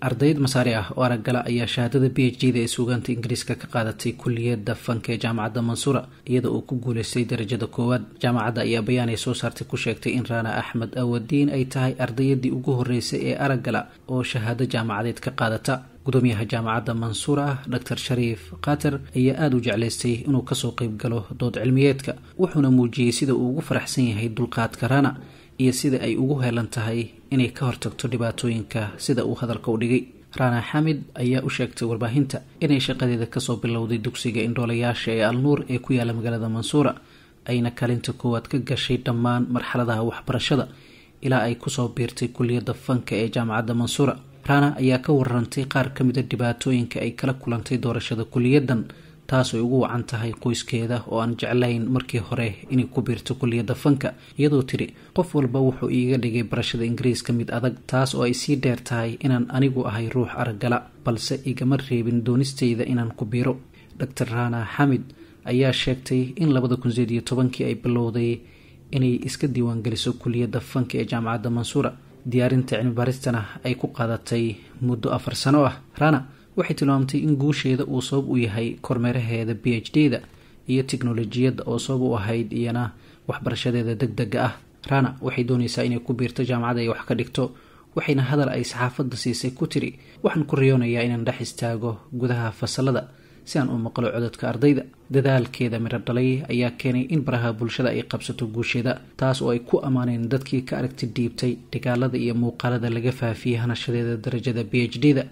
ardayd masaari ah oo araggala ayaa shahaadada b h g-da ee suugaanta ingiriiska ka qaadatay kulliyadda fanka ee jaamacadda mansuura iyada oo ku guulaystay darajada koowaad jaamacadda ayaa bayaanay soo saartay ku sheegtay in raana axmed awadiin ay tahay ardayadii ugu horreysay ee araggala oo shahaado jaamacadeed ka qaadata gudoomiyaha jaamacadda mansuura ah doctor shariif khatar ayaa aada u jeclaystay inuu kasoo qayb galo dood cilmiyeedka wuxuuna muujiyey sida uu ugu faraxsan yahay dulqaadka raana iyo sida ay ugu helan tahay inay ka hortagto dhibaatooyinka sida uu hadalka u dhigay raana xamid ayaa u sheegtay warbaahinta inay shaqadeeda kasoo bilowday dugsiga indhoolayaasha ee alnuur ee ku yaala magaalada mansuura ayna kaalinta koowaad ka gashay dhammaan marxaladaha waxbarashada ilaa ay kusoo biirtay kuliyadda fanka ee jaamacadda mansuura raana ayaa ka warantay qaar ka mida dhibaatooyinka ay kala kulantay doorashada kuliyaddan taasoo ay ugu wacan tahay qoyskeeda oo aan jeclayn markii hore inay ku biirto kulliyadda fanka iyadoo tidhi qof walba wuxuu iiga dhigay barashada ingiriiska mid adag taas oo ay sii dheer tahay inaan anigu ahay ruux araggala balse igama reebin doonisteyda inaan ku biiro dor rana xamid ayaa sheegtay in labada kun sideed iyo tobankii ay bilowday inay iska diiwaangeliso kulliyadda fanka ee jaamacadda mansuura diyaarinta cilmi baristana ay ku qaadatay muddo afar sano ah rana waxay tilmaamtay in guusheeda uu sabab u yahay kormeeraheeda b h d-da iyo tiknolojiyadda oo sabab u ahayd iyana waxbarashadeeda deg dega ah rana waxay doonaysaa inay ku biirto jaamacada ay wax ka dhigto waxayna hadal ay saxaafadda siisay ku tiri waxaan ku riyoonayaa inaan dhex istaago gudaha fasalada si aan u maqlo codadka ardayda dadaalkeeda midho dhalay ayaa keenay in baraha bulshada ay qabsato guusheeda taas oo ay ku ammaaneen dadkii ka aragti dhiibtay dhigaalada iyo muuqaalada laga faafiyey hanashadeeda darajada b h d-da